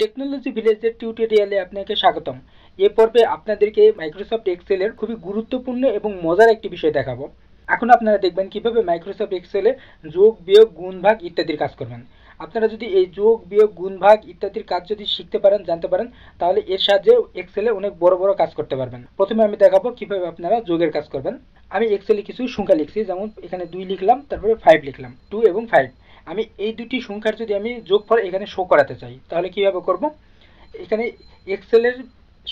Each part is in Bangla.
টেকনোলজি ভিলেজের টিউটোরিয়ালে আপনাকে স্বাগতম এ পর্বে আপনাদেরকে মাইক্রোসফট এক্সেলের খুবই গুরুত্বপূর্ণ এবং মজার একটি বিষয় দেখাবো এখন আপনারা দেখবেন কিভাবে মাইক্রোসফট এক্সেলে যোগ বিয়োগ গুণ ভাগ ইত্যাদির কাজ করবেন আপনারা যদি এই যোগ বিয়োগ গুণ ভাগ ইত্যাদির কাজ যদি শিখতে পারেন জানতে পারেন তাহলে এর সাহায্যে এক্সেলে অনেক বড় বড় কাজ করতে পারবেন প্রথমে আমি দেখাবো কিভাবে আপনারা যোগের কাজ করবেন আমি এক্সেলে কিছু সংখ্যা লিখছি যেমন এখানে দুই লিখলাম তারপরে ফাইভ লিখলাম টু এবং ফাইভ আমি এই দুটি সংখ্যার যদি আমি যোগফল এখানে শো করাতে চাই তাহলে কিভাবে করব এখানে এক্সেলের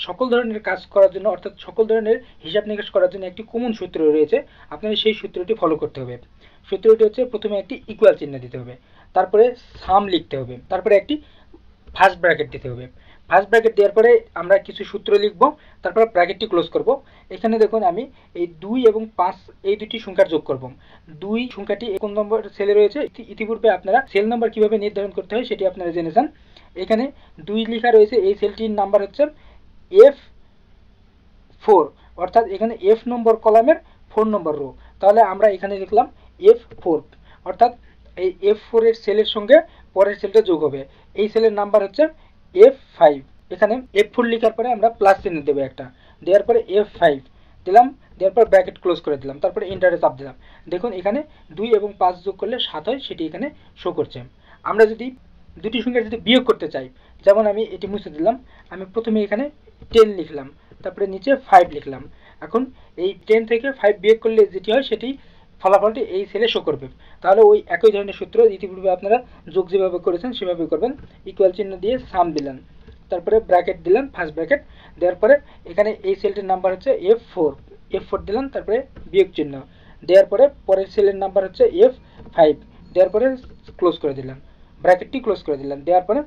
সকল ধরনের কাজ করার জন্য অর্থাৎ সকল ধরনের হিসাব নিকাশ করার জন্য একটি কমন সূত্র রয়েছে আপনাকে সেই সূত্রটি ফলো করতে হবে সূত্রটি হচ্ছে প্রথমে একটি ইকুয়াল চিহ্ন দিতে হবে তারপরে সাম লিখতে হবে তারপরে একটি ফার্স্ট ব্র্যাকেট দিতে হবে ফার্স্ট ব্র্যাকেট দেওয়ার পরে আমরা কিছু সূত্র লিখব তারপর ব্র্যাকেটটি ক্লোজ করব এখানে দেখুন আমি এই দুই এবং পাঁচ এই দুটি সংখ্যার যোগ করব দুই সংখ্যাটি কোন নম্বর সেলে রয়েছে ইতিপূর্বে আপনারা সেল নম্বর কিভাবে নির্ধারণ করতে হয় সেটি আপনারা যান এখানে দুই লেখা রয়েছে এই সেলটির নাম্বার হচ্ছে এফ ফোর অর্থাৎ এখানে এফ নম্বর কলামের ফোর নম্বর রো তাহলে আমরা এখানে লিখলাম এফ ফোর অর্থাৎ এই এফ ফোরের সেলের সঙ্গে পরের সেলটা যোগ হবে এই সেলের নাম্বার হচ্ছে এফ ফাইভ এখানে এফ ফোর লেখার পরে আমরা প্লাস চিহ্ন দেবো একটা দেওয়ার পরে এফ ফাইভ দিলাম দেওয়ার পর ব্র্যাকেট ক্লোজ করে দিলাম তারপরে ইন্টারে চাপ দিলাম দেখুন এখানে দুই এবং পাঁচ যোগ করলে সাত হয় সেটি এখানে শো করছে আমরা যদি দুটি সংখ্যা যদি বিয়োগ করতে চাই যেমন আমি এটি মুছে দিলাম আমি প্রথমে এখানে টেন লিখলাম তারপরে নিচে ফাইভ লিখলাম এখন এই টেন থেকে ফাইভ বিয়োগ করলে যেটি হয় সেটি ফলাফলটি এই সেলে শো করবে তাহলে ওই একই ধরনের সূত্র ইতিপূর্বে আপনারা যোগ যেভাবে করেছেন সেভাবে করবেন ইকুয়াল চিহ্ন দিয়ে সাম দিলেন তারপরে ব্র্যাকেট দিলেন ফার্স্ট ব্র্যাকেট দেওয়ার পরে এখানে এই সেলটির নাম্বার হচ্ছে এফ ফোর এফ ফোর দিলেন তারপরে বিয়োগ চিহ্ন দেওয়ার পরে পরের সেলের নাম্বার হচ্ছে এফ ফাইভ দেওয়ার পরে ক্লোজ করে দিলাম ব্র্যাকেটটি ক্লোজ করে দিলাম দেওয়ার পরে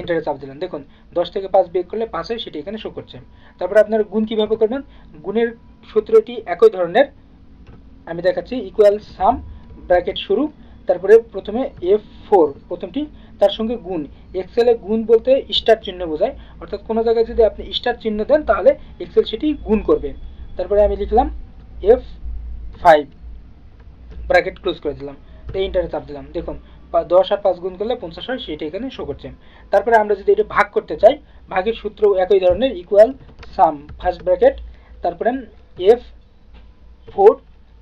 ইন্টারে চাপ দিলেন দেখুন দশ থেকে পাঁচ বিয়োগ করলে পাঁচ হয় সেটি এখানে শো করছে তারপরে আপনারা গুণ কীভাবে করবেন গুণের সূত্রটি একই ধরনের আমি দেখাচ্ছি ইকুয়াল সাম ব্র্যাকেট শুরু তারপরে প্রথমে এফ ফোর প্রথমটি তার সঙ্গে গুণ এক্সেলে গুণ বলতে স্টার চিহ্ন বোঝায় অর্থাৎ কোনো জায়গায় যদি আপনি স্টার চিহ্ন দেন তাহলে এক্সেল সেটি গুণ করবে তারপরে আমি লিখলাম এফ ফাইভ ব্র্যাকেট ক্লোজ করে দিলাম তো ইন্টারে চাপ দিলাম দেখুন দশ আর পাঁচ গুণ করলে পঞ্চাশ হয় সেটা এখানে শো করছে তারপরে আমরা যদি এটা ভাগ করতে চাই ভাগের সূত্র একই ধরনের ইকুয়াল সাম ফার্স্ট ব্র্যাকেট তারপরে এফ ফোর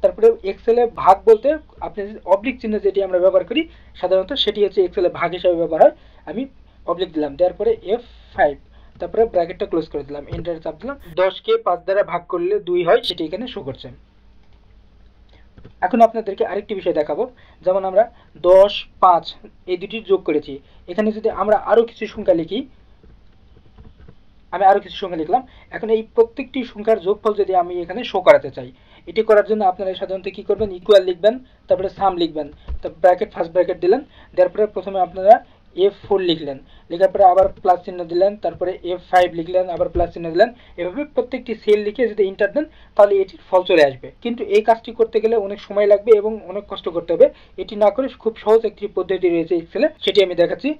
তারপরে এক্সেলে ভাগ বলতে আপনি অবলিক চিহ্ন যেটি আমরা ব্যবহার করি সাধারণত সেটি হচ্ছে এক্সেলে ভাগ হিসাবে ব্যবহার হয় আমি অবলিক দিলাম তারপরে এফ ফাইভ তারপরে ব্র্যাকেটটা ক্লোজ করে দিলাম এন্টার চাপ দিলাম দশকে পাঁচ দ্বারা ভাগ করলে দুই হয় সেটি এখানে শো করছে এখন আপনাদেরকে আরেকটি বিষয় দেখাবো যেমন আমরা দশ পাঁচ এই দুটি যোগ করেছি এখানে যদি আমরা আরও কিছু সংখ্যা লিখি আমি আরও কিছু সংখ্যা লিখলাম এখন এই প্রত্যেকটি সংখ্যার যোগফল যদি আমি এখানে শো করাতে চাই এটি করার জন্য আপনারা সাধারণত কী করবেন ইকুয়াল লিখবেন তারপরে সাম লিখবেন তারপর ব্র্যাকেট ফার্স্ট ব্র্যাকেট দিলেন তারপরে প্রথমে আপনারা এফ ফোর লিখলেন লেখার পরে আবার প্লাস চিহ্ন দিলেন তারপরে এফ ফাইভ লিখলেন আবার প্লাস চিহ্ন দিলেন এভাবে প্রত্যেকটি সেল লিখে যদি ইন্টার দেন তাহলে এটির ফল চলে আসবে কিন্তু এই কাজটি করতে গেলে অনেক সময় লাগবে এবং অনেক কষ্ট করতে হবে এটি না করে খুব সহজ একটি পদ্ধতি রয়েছে এক্সেলে সেটি আমি দেখাচ্ছি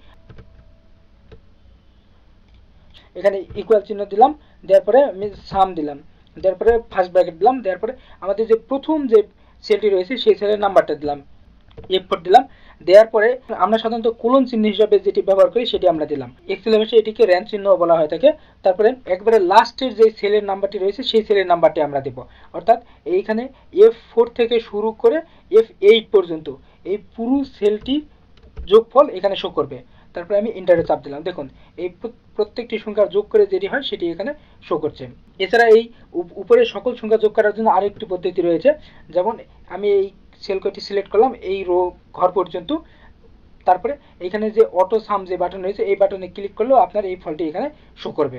এখানে ইকুয়াল চিহ্ন দিলাম দেওয়ার পরে আমি সাম দিলাম দেওয়ার পরে ফার্স্ট ব্র্যাকেট দিলাম দেওয়ার পরে আমাদের যে প্রথম যে সেলটি রয়েছে সেই সেলের নাম্বারটা দিলাম এফ ফোর দিলাম দেওয়ার পরে আমরা সাধারণত কোলন চিহ্ন হিসাবে যেটি ব্যবহার করি সেটি আমরা দিলাম এক্সেলেমেশে এটিকে র্যান চিহ্ন বলা হয়ে থাকে তারপরে একবারে লাস্টের যে সেলের নাম্বারটি রয়েছে সেই সেলের নাম্বারটি আমরা দেব অর্থাৎ এইখানে এফ ফোর থেকে শুরু করে এফ এইট পর্যন্ত এই পুরো সেলটি যোগফল এখানে শো করবে তারপরে আমি ইন্টারে চাপ দিলাম দেখুন এই প্রত্যেকটি সংখ্যা যোগ করে যেটি হয় সেটি এখানে শো করছে এছাড়া এই উপরে সকল সংখ্যা যোগ করার জন্য আরেকটি পদ্ধতি রয়েছে যেমন আমি এই সেল কোডটি সিলেক্ট করলাম এই রো ঘর পর্যন্ত তারপরে এখানে যে অটো সাম যে বাটন রয়েছে এই বাটনে ক্লিক করলেও আপনার এই ফলটি এখানে শো করবে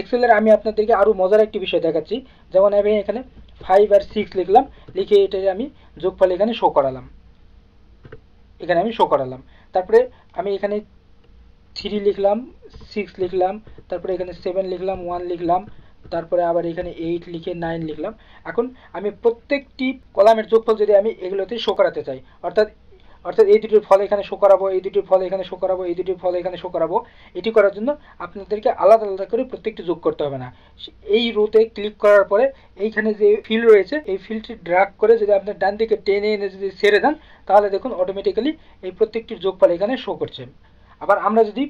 এক্সেলের আমি আপনাদেরকে আরও মজার একটি বিষয় দেখাচ্ছি যেমন আমি এখানে ফাইভ আর সিক্স লিখলাম লিখে এটা আমি যোগফল এখানে শো করালাম এখানে আমি শো করালাম তারপরে আমি এখানে থ্রি লিখলাম সিক্স লিখলাম তারপরে এখানে সেভেন লিখলাম ওয়ান লিখলাম তারপরে আবার এখানে এইট লিখে নাইন লিখলাম এখন আমি প্রত্যেকটি কলামের যোগফল যদি আমি এগুলোতে শো করাতে চাই অর্থাৎ অর্থাৎ এই দুটির ফল এখানে শো করাবো এই দুটির ফল এখানে শো করাবো এই দুটির ফল এখানে শো করাবো এটি করার জন্য আপনাদেরকে আলাদা আলাদা করে প্রত্যেকটি যোগ করতে হবে না এই রোতে ক্লিক করার পরে এইখানে যে ফিল্ড রয়েছে এই ফিল্ডটি ড্রাগ করে যদি আপনার ডান দিকে টেনে এনে যদি ছেড়ে দেন তাহলে দেখুন অটোমেটিক্যালি এই প্রত্যেকটির যোগফল এখানে শো করছে আবার আমরা যদি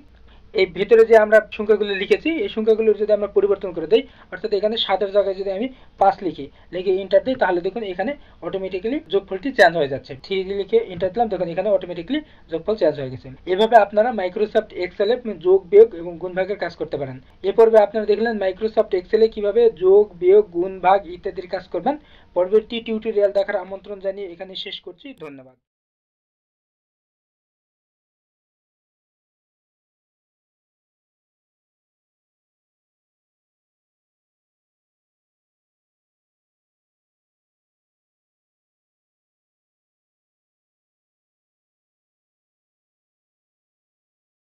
এই ভিতরে যে আমরা সংখ্যাগুলো লিখেছি এই সংখ্যাগুলো যদি আমরা পরিবর্তন করে দিই অর্থাৎ এখানে সাতের জায়গায় যদি আমি পাঁচ লিখি লিখে ইন্টার দিই তাহলে দেখুন এখানে অটোমেটিক্যালি যোগফলটি চেঞ্জ হয়ে যাচ্ছে থ্রি লিখে ইন্টার দিলাম দেখুন এখানে অটোমেটিক্যালি যোগফল চেঞ্জ হয়ে গেছে এভাবে আপনারা মাইক্রোসফট এক্সেলে যোগ বিয়োগ এবং গুণ ভাগের কাজ করতে পারেন এ পর্বে আপনারা দেখলেন মাইক্রোসফট এক্সেলে কিভাবে যোগ বিয়োগ গুণ ভাগ ইত্যাদির কাজ করবেন পরবর্তী টিউটোরিয়াল দেখার আমন্ত্রণ জানিয়ে এখানে শেষ করছি ধন্যবাদ